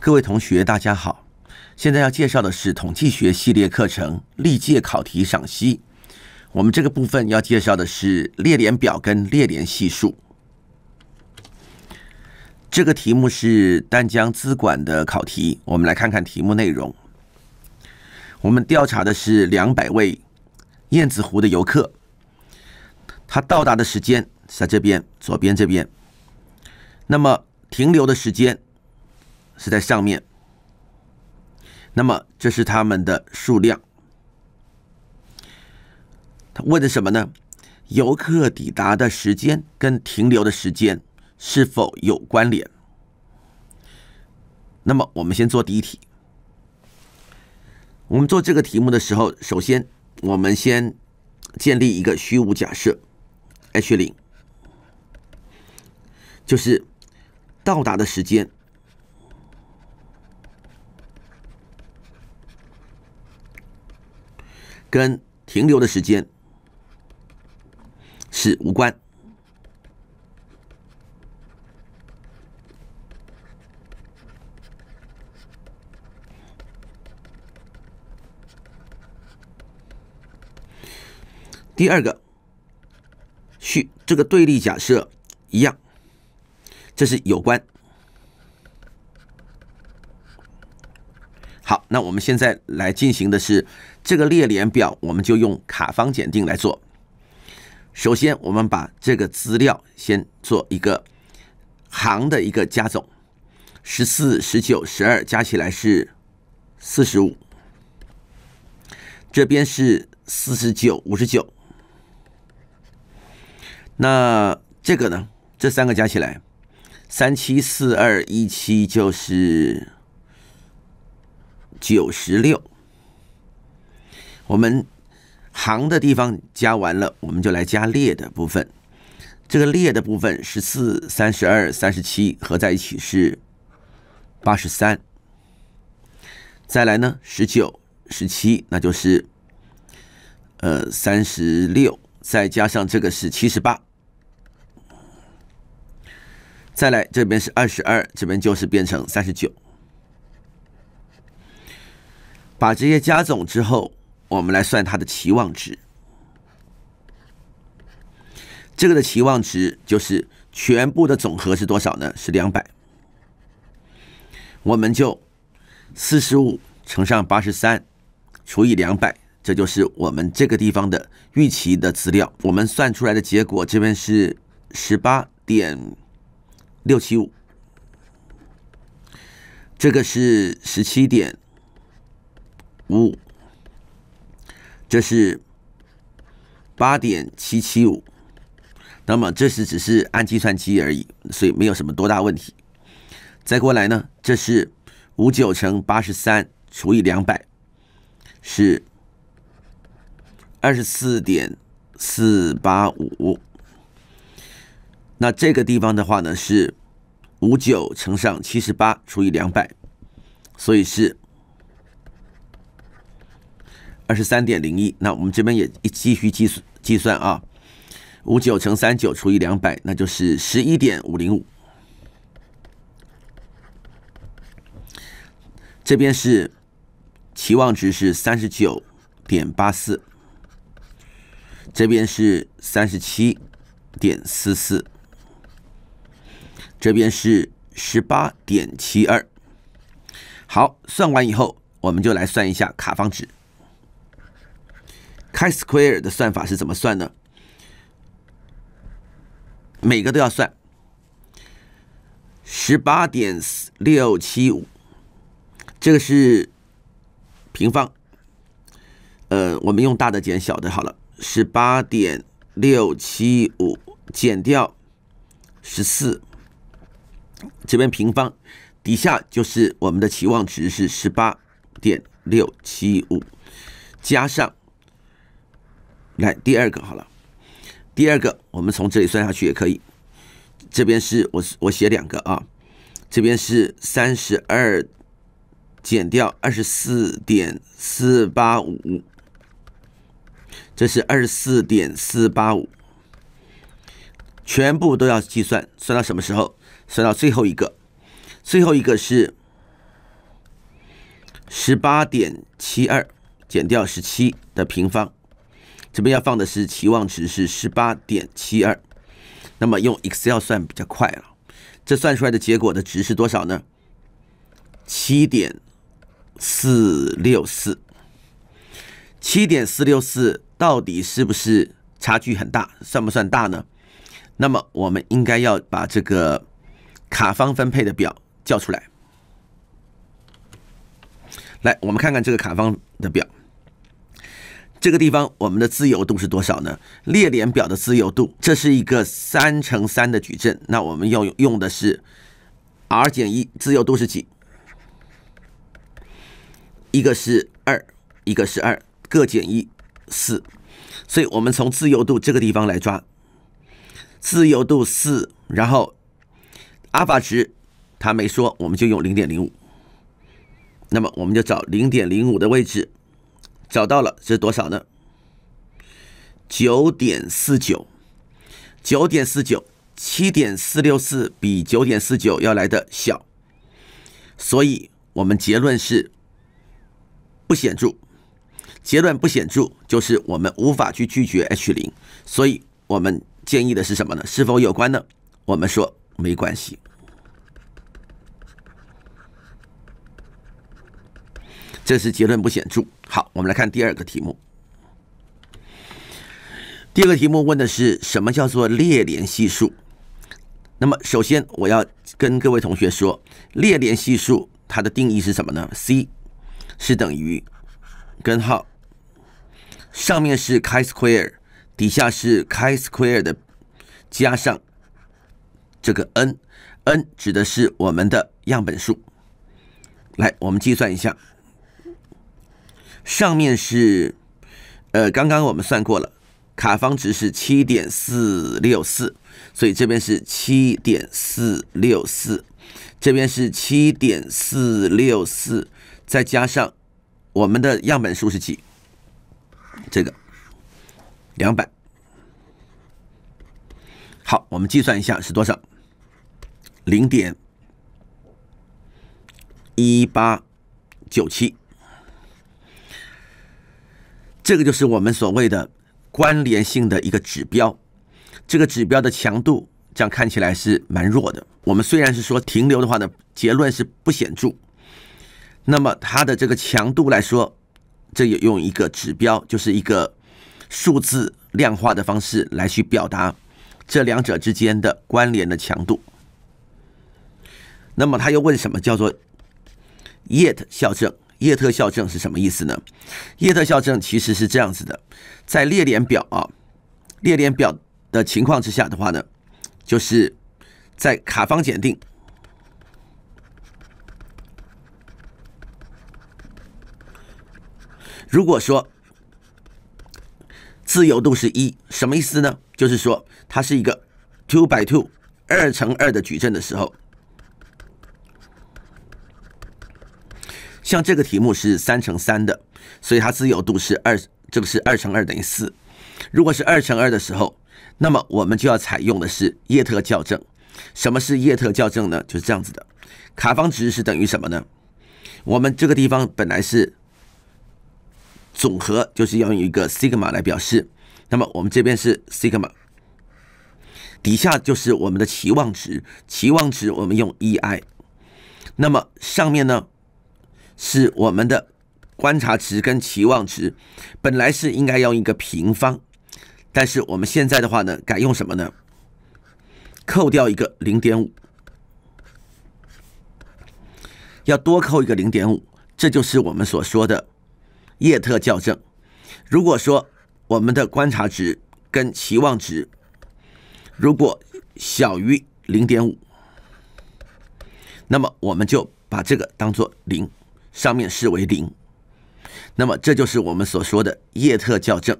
各位同学，大家好！现在要介绍的是统计学系列课程历届考题赏析。我们这个部分要介绍的是列联表跟列联系数。这个题目是丹江资管的考题。我们来看看题目内容。我们调查的是两百位燕子湖的游客，他到达的时间在这边左边这边，那么停留的时间。是在上面。那么，这是他们的数量。他问的什么呢？游客抵达的时间跟停留的时间是否有关联？那么，我们先做第一题。我们做这个题目的时候，首先我们先建立一个虚无假设 H 零，就是到达的时间。跟停留的时间是无关。第二个，去这个对立假设一样，这是有关。好，那我们现在来进行的是这个列联表，我们就用卡方检定来做。首先，我们把这个资料先做一个行的一个加总，十四、十九、十二加起来是四十五，这边是四十九、五十九，那这个呢，这三个加起来三七四二一七就是。九十六，我们行的地方加完了，我们就来加列的部分。这个列的部分十四、三十二、三十七合在一起是八十三。再来呢，十九、十七，那就是呃三十六，再加上这个是七十八。再来这边是二十二，这边就是变成三十九。把这些加总之后，我们来算它的期望值。这个的期望值就是全部的总和是多少呢？是两百。我们就四十五乘上八十三除以两百，这就是我们这个地方的预期的资料。我们算出来的结果这边是十八点六七五，这个是十七点。五这是八点七七五，那么这是只是按计算机而已，所以没有什么多大问题。再过来呢，这是五九乘八十三除以两百，是二十四点四八五。那这个地方的话呢，是五九乘上七十八除以两百，所以是。二十三点零一，那我们这边也继续计算计算啊，五九乘三九除以两百，那就是十一点五零五。这边是期望值是三十九点八四，这边是三十七点四四，这边是十八点七二。好，算完以后，我们就来算一下卡方值。Chi-square 的算法是怎么算呢？每个都要算，十八点六七五，这个是平方。呃，我们用大的减小的，好了，十八点六七五减掉十四，这边平方，底下就是我们的期望值是十八点六七五加上。来第二个好了，第二个我们从这里算下去也可以。这边是我我写两个啊，这边是三十二减掉二十四点四八五，这是二十四点四八五，全部都要计算，算到什么时候？算到最后一个，最后一个是十八点七二减掉十七的平方。这边要放的是期望值是十八点七二，那么用 Excel 算比较快了。这算出来的结果的值是多少呢？七点四六四。七点四六四到底是不是差距很大？算不算大呢？那么我们应该要把这个卡方分配的表叫出来。来，我们看看这个卡方的表。这个地方我们的自由度是多少呢？列联表的自由度，这是一个三乘三的矩阵，那我们要用的是 r 减一，自由度是几？一个是二，一个是二，各减一，四。所以我们从自由度这个地方来抓，自由度四，然后阿尔法值他没说，我们就用零点零五。那么我们就找零点零五的位置。找到了，这是多少呢？九点四九，九点四九，七点四六四比九点四九要来的小，所以我们结论是不显著。结论不显著，就是我们无法去拒绝 H 零。所以我们建议的是什么呢？是否有关呢？我们说没关系。这是结论不显著。好，我们来看第二个题目。第二个题目问的是什么叫做列联系数？那么首先我要跟各位同学说，列联系数它的定义是什么呢？C 是等于根号上面是 k square，底下是 k square 的加上这个 n，n 指的是我们的样本数。来，我们计算一下。上面是，呃，刚刚我们算过了，卡方值是七点四六四，所以这边是七点四六四，这边是七点四六四，再加上我们的样本数是几？这个两百。好，我们计算一下是多少？零点一八九七。这个就是我们所谓的关联性的一个指标，这个指标的强度，这样看起来是蛮弱的。我们虽然是说停留的话呢，结论是不显著。那么它的这个强度来说，这也用一个指标，就是一个数字量化的方式来去表达这两者之间的关联的强度。那么他又问什么叫做 Yet 校正？叶特校正是什么意思呢？叶特校正其实是这样子的，在列联表啊，列联表的情况之下的话呢，就是在卡方检定。如果说自由度是一，什么意思呢？就是说它是一个 two by two 二乘二的矩阵的时候。像这个题目是三乘三的，所以它自由度是二，这个是二乘二等于四。如果是二乘二的时候，那么我们就要采用的是叶特校正。什么是叶特校正呢？就是这样子的，卡方值是等于什么呢？我们这个地方本来是总和，就是要用一个 sigma 来表示。那么我们这边是 sigma，底下就是我们的期望值，期望值我们用 Ei。那么上面呢？是我们的观察值跟期望值，本来是应该用一个平方，但是我们现在的话呢，改用什么呢？扣掉一个零点五，要多扣一个零点五，这就是我们所说的叶特校正。如果说我们的观察值跟期望值如果小于零点五，那么我们就把这个当做零。上面视为零，那么这就是我们所说的液特校正。